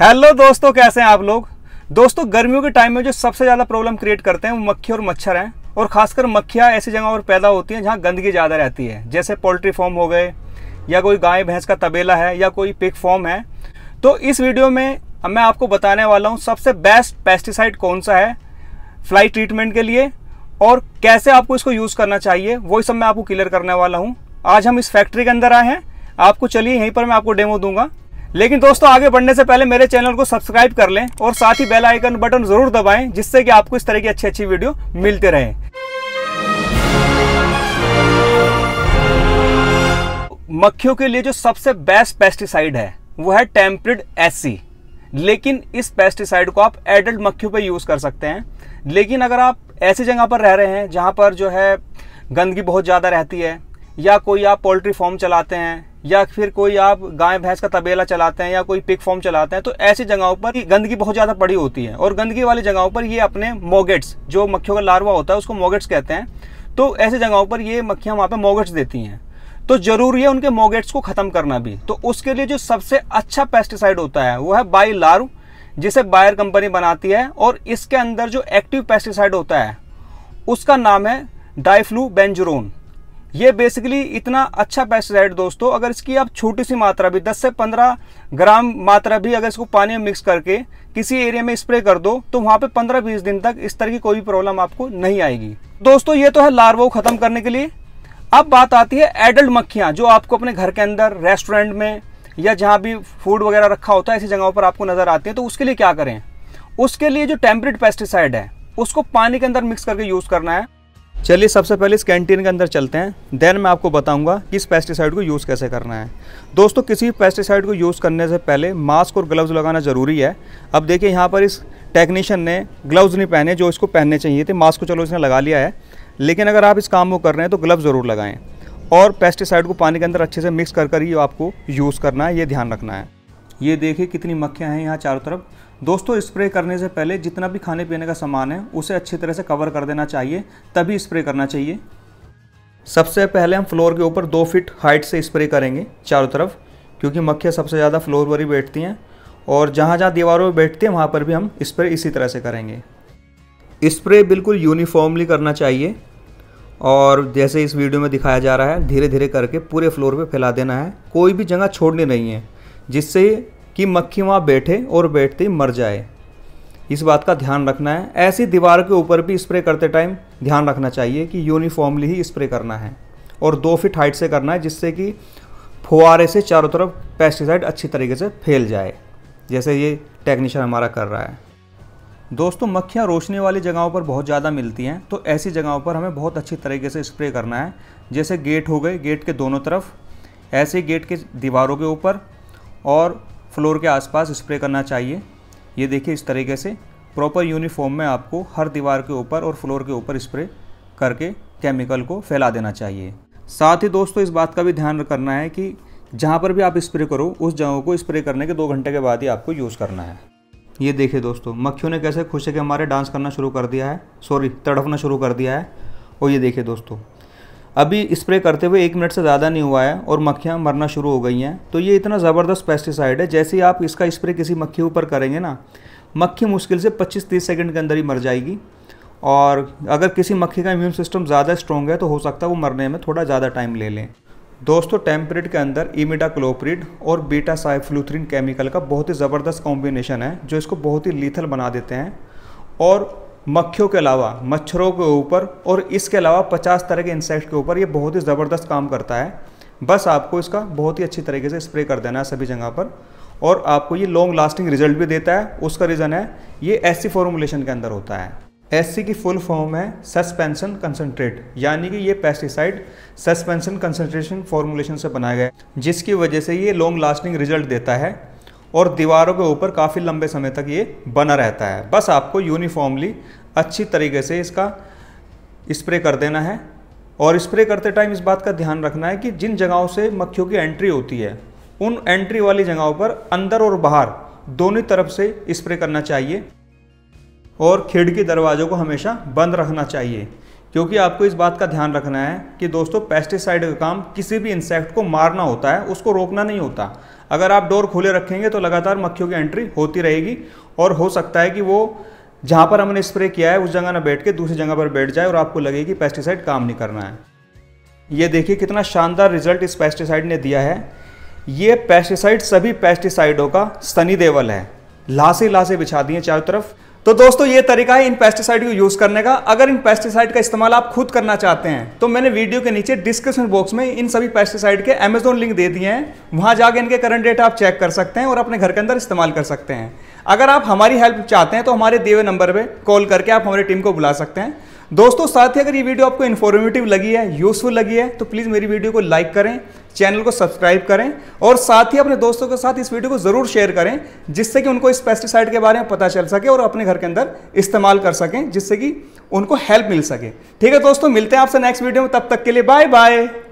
hello दोस्तों कैसे हैं आप लोग दोस्तों गर्मियों के टाइम में जो सबसे ज़्यादा प्रॉब्लम क्रिएट करते हैं वो मक्खी और मच्छर हैं और खासकर मक्खियाँ ऐसी जगह पर पैदा होती हैं जहाँ गंदगी ज़्यादा रहती है जैसे पोल्ट्री फॉर्म हो गए या कोई गाय भैंस का तबेला है या कोई पिक फॉर्म है तो इस वीडियो में मैं आपको बताने वाला हूँ सबसे बेस्ट पेस्टिसाइड कौन सा है फ्लाई ट्रीटमेंट के लिए और कैसे आपको इसको यूज़ करना चाहिए वो सब मैं आपको क्लियर करने वाला हूँ आज हम इस फैक्ट्री के अंदर आए हैं आपको चलिए यहीं पर मैं आपको डेमो दूंगा लेकिन दोस्तों आगे बढ़ने से पहले मेरे चैनल को सब्सक्राइब कर लें और साथ ही बेल आइकन बटन जरूर दबाएं जिससे कि आपको इस तरह की अच्छी अच्छी वीडियो मिलते रहे मक्खियों के लिए जो सबसे बेस्ट पेस्टिसाइड है वो है टेम्परेड एसी लेकिन इस पेस्टिसाइड को आप एडल्ट मक्खियों पर यूज़ कर सकते हैं लेकिन अगर आप ऐसी जगह पर रह रहे हैं जहां पर जो है गंदगी बहुत ज़्यादा रहती है या कोई आप पोल्ट्री फॉर्म चलाते हैं या फिर कोई आप गाय भैंस का तबेला चलाते हैं या कोई पिक फॉर्म चलाते हैं तो ऐसी जगहों पर गंदगी बहुत ज़्यादा पड़ी होती है और गंदगी वाली जगहों पर ये अपने मोगेट्स जो मक्खियों का लार्वा होता है उसको मोगेट्स कहते हैं तो ऐसी जगहों पर ये मक्खियाँ वहाँ पर मोगेट्स देती हैं तो जरूरी है उनके मोगेट्स को ख़त्म करना भी तो उसके लिए जो सबसे अच्छा पेस्टिसाइड होता है वो है बाई लार्व जिसे बायर कंपनी बनाती है और इसके अंदर जो एक्टिव पेस्टिसाइड होता है उसका नाम है डाइफ्लू बेंजरोन ये बेसिकली इतना अच्छा पेस्टिसाइड दोस्तों अगर इसकी आप छोटी सी मात्रा भी 10 से 15 ग्राम मात्रा भी अगर इसको पानी में मिक्स करके किसी एरिया में स्प्रे कर दो तो वहाँ पे 15-20 दिन तक इस तरह की कोई भी प्रॉब्लम आपको नहीं आएगी दोस्तों ये तो है लार्वो ख़त्म करने के लिए अब बात आती है एडल्ट मक्खियाँ जो आपको अपने घर के अंदर रेस्टोरेंट में या जहाँ भी फूड वगैरह रखा होता है ऐसी जगहों पर आपको नज़र आती है तो उसके लिए क्या करें उसके लिए जो टेम्परेट पेस्टिसाइड है उसको पानी के अंदर मिक्स करके यूज़ करना है चलिए सबसे पहले इस कैंटीन के अंदर चलते हैं देन मैं आपको बताऊंगा कि इस पेस्टिसाइड को यूज़ कैसे करना है दोस्तों किसी भी पेस्टिसाइड को यूज़ करने से पहले मास्क और ग्लव्स लगाना ज़रूरी है अब देखिए यहाँ पर इस टेक्नीशियन ने ग्लव्स नहीं पहने जो इसको पहनने चाहिए थे मास्क को चलो इसने लगा लिया है लेकिन अगर आप इस काम को कर रहे हैं तो ग्लव्स ज़रूर लगाएँ और पेस्टिसाइड को पानी के अंदर अच्छे से मिक्स कर कर ही आपको यूज़ करना है ये ध्यान रखना है ये देखिए कितनी मक्खियाँ हैं यहाँ चारों तरफ दोस्तों स्प्रे करने से पहले जितना भी खाने पीने का सामान है उसे अच्छी तरह से कवर कर देना चाहिए तभी स्प्रे करना चाहिए सबसे पहले हम फ्लोर के ऊपर दो फिट हाइट से स्प्रे करेंगे चारों तरफ क्योंकि मक्खियाँ सबसे ज़्यादा फ्लोर पर ही बैठती हैं और जहाँ जहाँ दीवारों पर बैठती हैं वहाँ पर भी हम स्प्रे इसी तरह से करेंगे स्प्रे बिल्कुल यूनिफॉर्मली करना चाहिए और जैसे इस वीडियो में दिखाया जा रहा है धीरे धीरे करके पूरे फ्लोर पे फैला देना है कोई भी जगह छोड़नी नहीं है जिससे कि मक्खी वहाँ बैठे और बैठते ही मर जाए इस बात का ध्यान रखना है ऐसी दीवार के ऊपर भी स्प्रे करते टाइम ध्यान रखना चाहिए कि यूनिफॉर्मली ही स्प्रे करना है और दो फिट हाइट से करना है जिससे कि फुहारे से चारों तरफ पेस्टिसाइड अच्छी तरीके से फैल जाए जैसे ये टेक्नीशियन हमारा कर रहा है दोस्तों मक्खियाँ रोशनी वाली जगहों पर बहुत ज़्यादा मिलती हैं तो ऐसी जगहों पर हमें बहुत अच्छी तरीके से स्प्रे करना है जैसे गेट हो गए गेट के दोनों तरफ ऐसे गेट के दीवारों के ऊपर और फ्लोर के आसपास स्प्रे करना चाहिए ये देखिए इस तरीके से प्रॉपर यूनिफॉर्म में आपको हर दीवार के ऊपर और फ्लोर के ऊपर स्प्रे करके केमिकल को फैला देना चाहिए साथ ही दोस्तों इस बात का भी ध्यान करना है कि जहाँ पर भी आप स्प्रे करो उस जगहों को स्प्रे करने के दो घंटे के बाद ही आपको यूज़ करना है ये देखिए दोस्तों मक्खियों ने कैसे खुशी के हमारे डांस करना शुरू कर दिया है सॉरी तड़फना शुरू कर दिया है और ये देखिए दोस्तों अभी स्प्रे करते हुए एक मिनट से ज़्यादा नहीं हुआ है और मक्खियाँ मरना शुरू हो गई हैं तो ये इतना ज़बरदस्त पेस्टिसाइड है जैसे ही आप इसका स्प्रे किसी मक्खी ऊपर करेंगे ना मक्खी मुश्किल से 25-30 सेकंड के अंदर ही मर जाएगी और अगर किसी मक्खी का इम्यून सिस्टम ज़्यादा स्ट्रॉन्ग है तो हो सकता है वो मरने में थोड़ा ज़्यादा टाइम ले लें दोस्तों टेम्परेट के अंदर इमिडा क्लोप्रिड और बीटा साइफ्लूथ्रिन केमिकल का बहुत ही ज़बरदस्त कॉम्बिनेशन है जो इसको बहुत ही लीथल बना देते हैं और मक्खियों के अलावा मच्छरों के ऊपर और इसके अलावा पचास तरह के इंसेक्ट के ऊपर ये बहुत ही ज़बरदस्त काम करता है बस आपको इसका बहुत ही अच्छी तरीके से स्प्रे कर देना है सभी जगह पर और आपको ये लॉन्ग लास्टिंग रिजल्ट भी देता है उसका रीज़न है ये एस फॉर्मुलेशन के अंदर होता है एस की फुल फॉर्म है सस्पेंशन कंसनट्रेट यानी कि ये पेस्टिसाइड सस्पेंशन कंसनट्रेशन फॉर्मुलेशन से बनाया गया जिसकी वजह से ये लॉन्ग लास्टिंग रिजल्ट देता है और दीवारों के ऊपर काफ़ी लंबे समय तक ये बना रहता है बस आपको यूनिफॉर्मली अच्छी तरीके से इसका स्प्रे कर देना है और स्प्रे करते टाइम इस बात का ध्यान रखना है कि जिन जगहों से मक्खियों की एंट्री होती है उन एंट्री वाली जगहों पर अंदर और बाहर दोनों तरफ से स्प्रे करना चाहिए और खिड़की दरवाज़ों को हमेशा बंद रखना चाहिए क्योंकि आपको इस बात का ध्यान रखना है कि दोस्तों पेस्टिसाइड का काम किसी भी इंसेक्ट को मारना होता है उसको रोकना नहीं होता अगर आप डोर खोले रखेंगे तो लगातार मक्खियों की एंट्री होती रहेगी और हो सकता है कि वो जहाँ पर हमने स्प्रे किया है उस जगह ना बैठ के दूसरी जगह पर बैठ जाए और आपको लगे कि पेस्टिसाइड काम नहीं करना है ये देखिए कितना शानदार रिजल्ट इस पेस्टिसाइड ने दिया है ये पेस्टिसाइड सभी पेस्टिसाइडों का सनी देवल है लासे लासे बिछा दी चारों तरफ तो दोस्तों ये तरीका है इन पेस्टिसाइड को यूज़ करने का अगर इन पेस्टिसाइड का इस्तेमाल आप खुद करना चाहते हैं तो मैंने वीडियो के नीचे डिस्क्रिप्शन बॉक्स में इन सभी पेस्टिसाइड के अमेजोन लिंक दे दिए हैं वहां जाके इनके करंट डेट आप चेक कर सकते हैं और अपने घर के अंदर इस्तेमाल कर सकते हैं अगर आप हमारी हेल्प चाहते हैं तो हमारे दिए नंबर पर कॉल करके आप हमारी टीम को बुला सकते हैं दोस्तों साथ ही अगर ये वीडियो आपको इन्फॉर्मेटिव लगी है यूज़फुल लगी है तो प्लीज़ मेरी वीडियो को लाइक करें चैनल को सब्सक्राइब करें और साथ ही अपने दोस्तों के साथ इस वीडियो को ज़रूर शेयर करें जिससे कि उनको इस पेस्टिसाइड के बारे में पता चल सके और अपने घर के अंदर इस्तेमाल कर सकें जिससे कि उनको हेल्प मिल सके ठीक है दोस्तों मिलते हैं आपसे नेक्स्ट वीडियो में तब तक के लिए बाय बाय